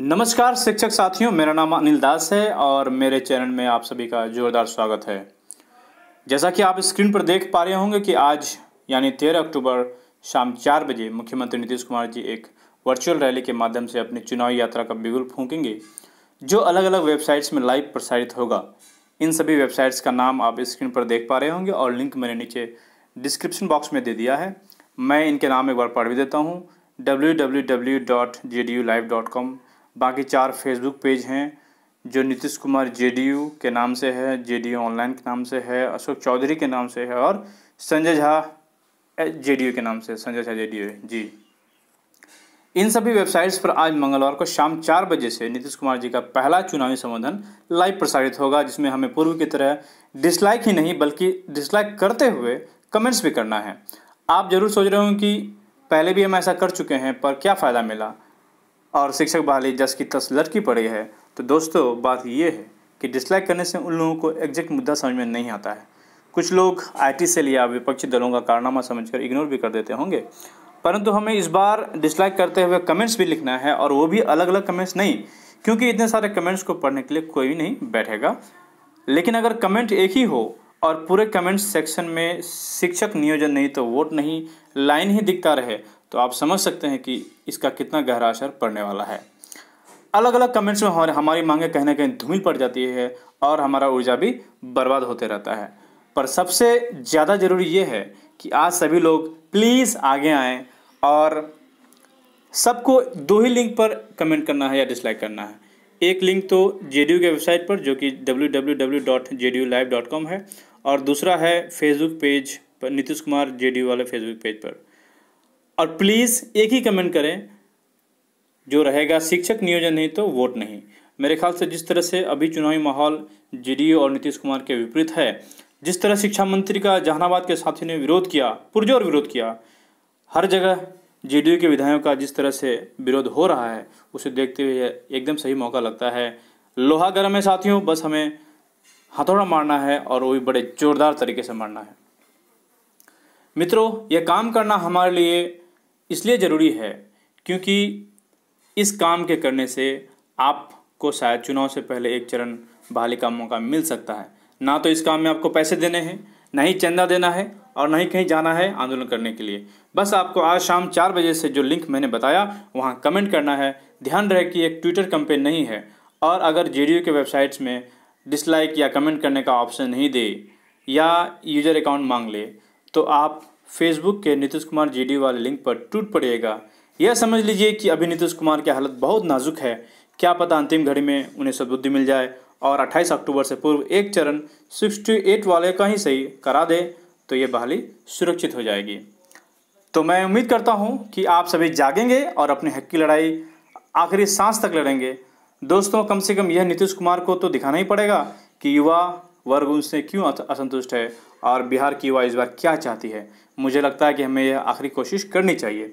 नमस्कार शिक्षक साथियों मेरा नाम अनिल दास है और मेरे चैनल में आप सभी का जोरदार स्वागत है जैसा कि आप स्क्रीन पर देख पा रहे होंगे कि आज यानी तेरह अक्टूबर शाम चार बजे मुख्यमंत्री नीतीश कुमार जी एक वर्चुअल रैली के माध्यम से अपनी चुनावी यात्रा का बिगुल फूकेंगे जो अलग अलग वेबसाइट्स में लाइव प्रसारित होगा इन सभी वेबसाइट्स का नाम आप स्क्रीन पर देख पा रहे होंगे और लिंक मैंने नीचे डिस्क्रिप्शन बॉक्स में दे दिया है मैं इनके नाम एक बार पढ़ भी देता हूँ W W W dot J D U live dot com बाकी चार फेसबुक पेज हैं जो नीतीश कुमार जेडीयू के नाम से है जेडीयू ऑनलाइन के नाम से है अशोक चौधरी के नाम से है और संजय झा जेडीयू के नाम से संजय झा जेडीयू जी इन सभी वेबसाइट्स पर आज मंगलवार को शाम चार बजे से नीतीश कुमार जी का पहला चुनावी संबोधन लाइव प्रसारित होगा जिसमें हमें पूर्व की तरह डिसलाइक ही नहीं बल्कि डिसलाइक करते हुए कमेंट्स भी करना है आप जरूर सोच रहे हो कि पहले भी हम ऐसा कर चुके हैं पर क्या फ़ायदा मिला और शिक्षक बहाली जस की तस लटकी पड़ी है तो दोस्तों बात ये है कि डिसलाइक करने से उन लोगों को एग्जैक्ट मुद्दा समझ में नहीं आता है कुछ लोग आईटी से लिया विपक्षी दलों का कारनामा समझकर इग्नोर भी कर देते होंगे परंतु हमें इस बार डिसलाइक करते हुए कमेंट्स भी लिखना है और वो भी अलग अलग कमेंट्स नहीं क्योंकि इतने सारे कमेंट्स को पढ़ने के लिए कोई भी नहीं बैठेगा लेकिन अगर कमेंट एक ही हो और पूरे कमेंट्स सेक्शन में शिक्षक नियोजन नहीं तो वोट नहीं लाइन ही दिखता रहे तो आप समझ सकते हैं कि इसका कितना गहरा असर पड़ने वाला है अलग अलग कमेंट्स में हमारे हमारी मांगे कहीं ना कहीं धूमिल पड़ जाती है और हमारा ऊर्जा भी बर्बाद होते रहता है पर सबसे ज़्यादा ज़रूरी ये है कि आज सभी लोग प्लीज़ आगे आएँ और सबको दो ही लिंक पर कमेंट करना है या डिसलाइक करना है एक लिंक तो जे के वेबसाइट पर जो कि www.jdulive.com है और दूसरा है फेसबुक पेज पर नीतीश कुमार जे वाले फेसबुक पेज पर और प्लीज़ एक ही कमेंट करें जो रहेगा शिक्षक नियोजन नहीं तो वोट नहीं मेरे ख्याल से जिस तरह से अभी चुनावी माहौल जेडीयू और नीतीश कुमार के विपरीत है जिस तरह शिक्षा मंत्री का जहानाबाद के साथियों ने विरोध किया पुरजोर विरोध किया हर जगह जेडीयू के विधायकों का जिस तरह से विरोध हो रहा है उसे देखते हुए एकदम सही मौका लगता है लोहा गर्म है साथियों बस हमें हथौड़ा मारना है और वो भी बड़े जोरदार तरीके से मारना है मित्रों यह काम करना हमारे लिए इसलिए ज़रूरी है क्योंकि इस काम के करने से आपको शायद चुनाव से पहले एक चरण बहाली का मौका मिल सकता है ना तो इस काम में आपको पैसे देने हैं ना ही चंदा देना है और ना ही कहीं जाना है आंदोलन करने के लिए बस आपको आज शाम चार बजे से जो लिंक मैंने बताया वहाँ कमेंट करना है ध्यान रहे कि एक ट्विटर कंपेन नहीं है और अगर जे के वेबसाइट्स में डिसलाइक या कमेंट करने का ऑप्शन नहीं दे या यूज़र अकाउंट मांग ले तो आप फेसबुक के नीतीश कुमार जीडी वाले लिंक पर टूट पड़ेगा यह समझ लीजिए कि अभी नीतीश कुमार की हालत बहुत नाजुक है क्या पता अंतिम घड़ी में उन्हें सदबुद्धि मिल जाए और 28 अक्टूबर से पूर्व एक चरण 68 वाले का ही सही करा दे तो ये बहाली सुरक्षित हो जाएगी तो मैं उम्मीद करता हूँ कि आप सभी जागेंगे और अपने हक की लड़ाई आखिरी सांस तक लड़ेंगे दोस्तों कम से कम यह नीतीश कुमार को तो दिखाना ही पड़ेगा कि युवा वर्ग उनसे क्यों असंतुष्ट है और बिहार की युवा इस बार क्या चाहती है मुझे लगता है कि हमें यह आखिरी कोशिश करनी चाहिए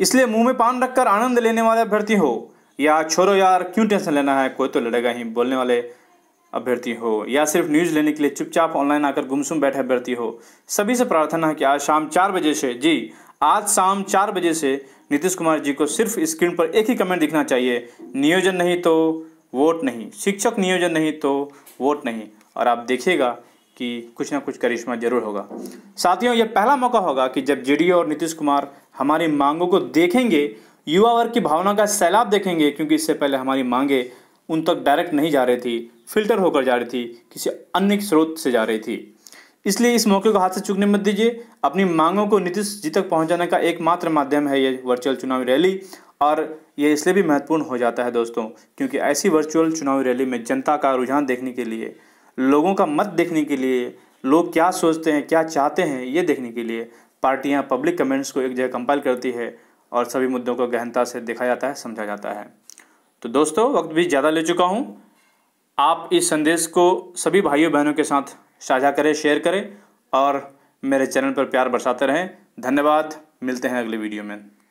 इसलिए मुंह में पान रखकर आनंद लेने वाले अभ्यर्थी हो या छोरो यार क्यों टेंशन लेना है कोई तो लड़ेगा ही बोलने वाले अभ्यर्थी हो या सिर्फ न्यूज लेने के लिए चुपचाप ऑनलाइन आकर गुमसुम बैठे अभ्यर्थी हो सभी से प्रार्थना है कि आज शाम चार बजे से जी आज शाम चार बजे से नीतीश कुमार जी को सिर्फ स्क्रीन पर एक ही कमेंट दिखना चाहिए नियोजन नहीं तो वोट नहीं शिक्षक नियोजन नहीं तो वोट नहीं और आप देखिएगा कि कुछ ना कुछ करिश्मा जरूर होगा साथियों यह पहला मौका होगा कि जब जे और नीतीश कुमार हमारी मांगों को देखेंगे युवा वर्ग की भावना का सैलाब देखेंगे क्योंकि इससे पहले हमारी मांगें उन तक डायरेक्ट नहीं जा रही थी फिल्टर होकर जा रही थी किसी अन्य स्रोत से जा रही थी इसलिए इस मौके को हाथ से चुकने मत दीजिए अपनी मांगों को नीतीश जी तक पहुंचाने का एकमात्र माध्यम है ये वर्चुअल चुनावी रैली और ये इसलिए भी महत्वपूर्ण हो जाता है दोस्तों क्योंकि ऐसी वर्चुअल चुनावी रैली में जनता का रुझान देखने के लिए लोगों का मत देखने के लिए लोग क्या सोचते हैं क्या चाहते हैं ये देखने के लिए पार्टियां पब्लिक कमेंट्स को एक जगह कंपाइल करती है और सभी मुद्दों को गहनता से देखा जाता है समझा जाता है तो दोस्तों वक्त भी ज़्यादा ले चुका हूँ आप इस संदेश को सभी भाइयों बहनों के साथ साझा करें शेयर करें और मेरे चैनल पर प्यार बरसाते रहें धन्यवाद मिलते हैं अगले वीडियो में